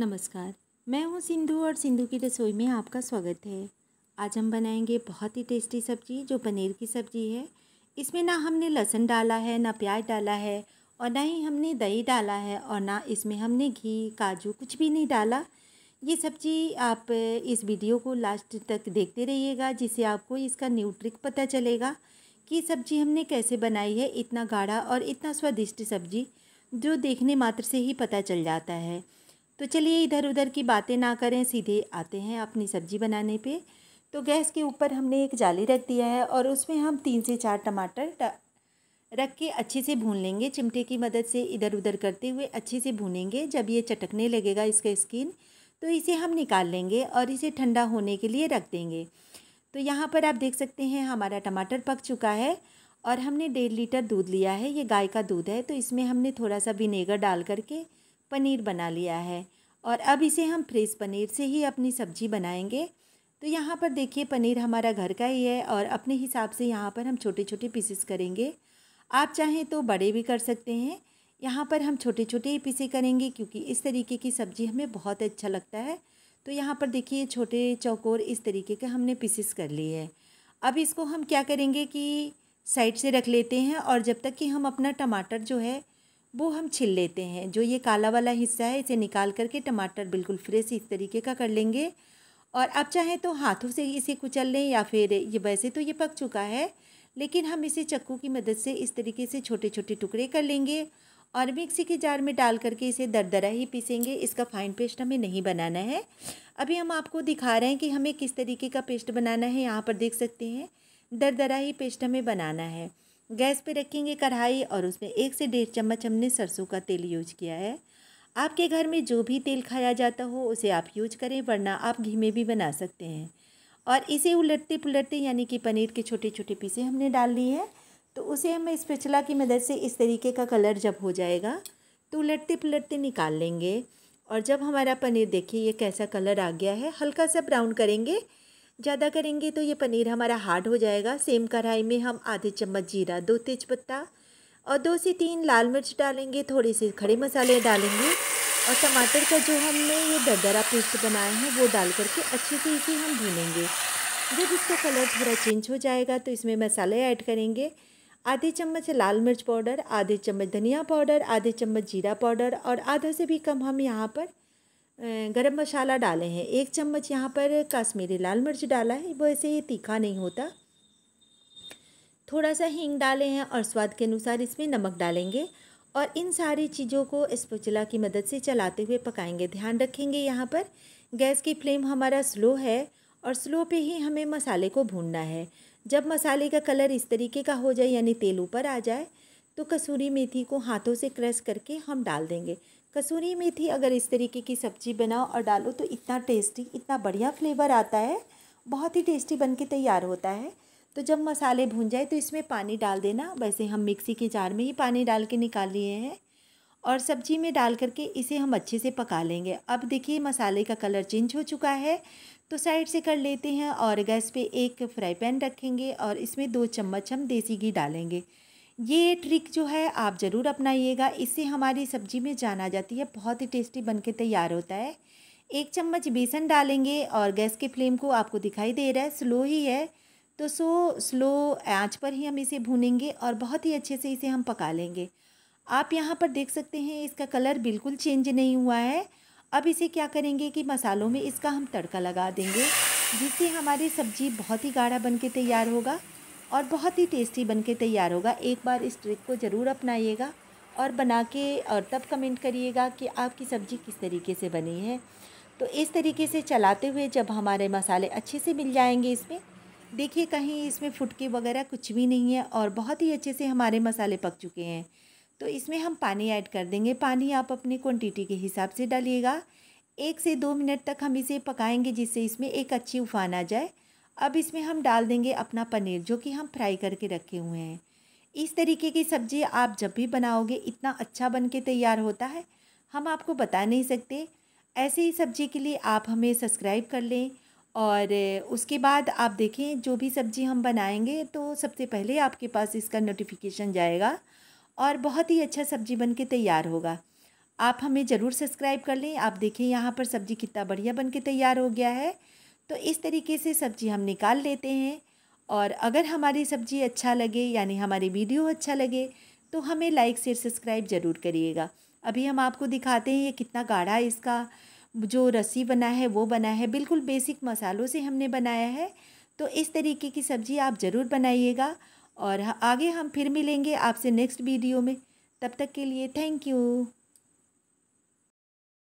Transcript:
नमस्कार मैं हूँ सिंधु और सिंधु की रसोई में आपका स्वागत है आज हम बनाएंगे बहुत ही टेस्टी सब्जी जो पनीर की सब्जी है इसमें ना हमने लहसुन डाला है ना प्याज डाला है और ना ही हमने दही डाला है और ना इसमें हमने घी काजू कुछ भी नहीं डाला ये सब्जी आप इस वीडियो को लास्ट तक देखते रहिएगा जिससे आपको इसका न्यू ट्रिक पता चलेगा कि सब्जी हमने कैसे बनाई है इतना गाढ़ा और इतना स्वादिष्ट सब्जी जो देखने मात्र से ही पता चल जाता है तो चलिए इधर उधर की बातें ना करें सीधे आते हैं अपनी सब्ज़ी बनाने पे तो गैस के ऊपर हमने एक जाली रख दिया है और उसमें हम तीन से चार टमाटर रख के अच्छे से भून लेंगे चिमटे की मदद से इधर उधर करते हुए अच्छे से भूनेंगे जब ये चटकने लगेगा इसका स्किन तो इसे हम निकाल लेंगे और इसे ठंडा होने के लिए रख देंगे तो यहाँ पर आप देख सकते हैं हमारा टमाटर पक चुका है और हमने डेढ़ लीटर दूध लिया है ये गाय का दूध है तो इसमें हमने थोड़ा सा विनेगर डाल करके पनीर बना लिया है और अब इसे हम फ्रेश पनीर से ही अपनी सब्ज़ी बनाएंगे तो यहाँ पर देखिए पनीर हमारा घर का ही है और अपने हिसाब से यहाँ पर हम छोटे छोटे पीसेस करेंगे आप चाहें तो बड़े भी कर सकते हैं यहाँ पर हम छोटे छोटे ही पीसे करेंगे क्योंकि इस तरीके की सब्ज़ी हमें बहुत अच्छा लगता है तो यहाँ पर देखिए छोटे चौकोर इस तरीके के हमने पीसेस कर लिए है अब इसको हम क्या करेंगे कि साइड से रख लेते हैं और जब तक कि हम अपना टमाटर जो है वो हम छिल लेते हैं जो ये काला वाला हिस्सा है इसे निकाल करके टमाटर बिल्कुल फ्रेश इस तरीके का कर लेंगे और आप चाहें तो हाथों से इसे कुचल लें या फिर ये वैसे तो ये पक चुका है लेकिन हम इसे चक्कू की मदद से इस तरीके से छोटे छोटे टुकड़े कर लेंगे और मिक्सी के जार में डाल करके इसे दरदरा ही पीसेंगे इसका फाइन पेस्ट हमें नहीं बनाना है अभी हम आपको दिखा रहे हैं कि हमें किस तरीके का पेस्ट बनाना है यहाँ पर देख सकते हैं दरदरा ही पेस्ट हमें बनाना है गैस पे रखेंगे कढ़ाई और उसमें एक से डेढ़ चम्मच हमने सरसों का तेल यूज किया है आपके घर में जो भी तेल खाया जाता हो उसे आप यूज करें वरना आप घी में भी बना सकते हैं और इसे उलटते पुलटते यानी कि पनीर के छोटे छोटे पीसे हमने डाल दी हैं तो उसे हम स्पेचला की मदद से इस तरीके का कलर जब हो जाएगा तो उलटते पुलटते निकाल लेंगे और जब हमारा पनीर देखिए ये कैसा कलर आ गया है हल्का सा ब्राउन करेंगे ज़्यादा करेंगे तो ये पनीर हमारा हार्ड हो जाएगा सेम कढ़ाई में हम आधे चम्मच जीरा दो तेज़पत्ता और दो से तीन लाल मिर्च डालेंगे थोड़े से खड़े मसाले डालेंगे और टमाटर का जो हमने ये दरदरा पेस्ट बनाया है वो डाल करके अच्छे से इसे हम भूनेंगे जब इसका कलर थोड़ा चेंज हो जाएगा तो इसमें मसाले ऐड करेंगे आधे चम्मच लाल मिर्च पाउडर आधे चम्मच धनिया पाउडर आधे चम्मच जीरा पाउडर और आधा से भी कम हम यहाँ पर गरम मसाला डाले हैं एक चम्मच यहाँ पर काश्मीरी लाल मिर्च डाला है वैसे ये तीखा नहीं होता थोड़ा सा हींग डाले हैं और स्वाद के अनुसार इसमें नमक डालेंगे और इन सारी चीज़ों को स्पचुला की मदद से चलाते हुए पकाएंगे ध्यान रखेंगे यहाँ पर गैस की फ्लेम हमारा स्लो है और स्लो पे ही हमें मसाले को भूनना है जब मसाले का कलर इस तरीके का हो जाए यानी तेल ऊपर आ जाए तो कसूरी मेथी को हाथों से क्रश करके हम डाल देंगे कसूरी मेथी अगर इस तरीके की सब्ज़ी बनाओ और डालो तो इतना टेस्टी इतना बढ़िया फ्लेवर आता है बहुत ही टेस्टी बन के तैयार होता है तो जब मसाले भून जाए तो इसमें पानी डाल देना वैसे हम मिक्सी के जार में ही पानी डाल के निकाल लिए हैं और सब्जी में डाल करके इसे हम अच्छे से पका लेंगे अब देखिए मसाले का कलर चेंज हो चुका है तो साइड से कर लेते हैं और गैस पे एक फ्राई पैन रखेंगे और इसमें दो चम्मच हम देसी घी डालेंगे ये ट्रिक जो है आप ज़रूर अपनाइएगा इससे हमारी सब्ज़ी में जान आ जाती है बहुत ही टेस्टी बन के तैयार होता है एक चम्मच बेसन डालेंगे और गैस के फ्लेम को आपको दिखाई दे रहा है स्लो ही है तो सो स्लो आंच पर ही हम इसे भूनेंगे और बहुत ही अच्छे से इसे हम पका लेंगे आप यहाँ पर देख सकते हैं इसका कलर बिल्कुल चेंज नहीं हुआ है अब इसे क्या करेंगे कि मसालों में इसका हम तड़का लगा देंगे जिससे हमारी सब्ज़ी बहुत ही गाढ़ा बन के तैयार होगा और बहुत ही टेस्टी बनके तैयार होगा एक बार इस ट्रिक को ज़रूर अपनाइएगा और बना के और तब कमेंट करिएगा कि आपकी सब्ज़ी किस तरीके से बनी है तो इस तरीके से चलाते हुए जब हमारे मसाले अच्छे से मिल जाएंगे इसमें देखिए कहीं इसमें फुटके वगैरह कुछ भी नहीं है और बहुत ही अच्छे से हमारे मसाले पक चुके हैं तो इसमें हम पानी ऐड कर देंगे पानी आप अपने क्वांटिटी के हिसाब से डालिएगा एक से दो मिनट तक हम इसे पकाएंगे जिससे इसमें एक अच्छी उफान आ जाए अब इसमें हम डाल देंगे अपना पनीर जो कि हम फ्राई करके रखे हुए हैं इस तरीके की सब्ज़ी आप जब भी बनाओगे इतना अच्छा बन के तैयार होता है हम आपको बता नहीं सकते ऐसे ही सब्ज़ी के लिए आप हमें सब्सक्राइब कर लें और उसके बाद आप देखें जो भी सब्ज़ी हम बनाएंगे तो सबसे पहले आपके पास इसका नोटिफिकेशन जाएगा और बहुत ही अच्छा सब्ज़ी बन के तैयार होगा आप हमें ज़रूर सब्सक्राइब कर लें आप देखें यहाँ पर सब्ज़ी कितना बढ़िया बन के तैयार हो गया है तो इस तरीके से सब्जी हम निकाल लेते हैं और अगर हमारी सब्जी अच्छा लगे यानी हमारी वीडियो अच्छा लगे तो हमें लाइक शेयर सब्सक्राइब ज़रूर करिएगा अभी हम आपको दिखाते हैं ये कितना गाढ़ा इसका जो रस्सी बना है वो बना है बिल्कुल बेसिक मसालों से हमने बनाया है तो इस तरीके की सब्ज़ी आप ज़रूर बनाइएगा और आगे हम फिर मिलेंगे आपसे नेक्स्ट वीडियो में तब तक के लिए थैंक यू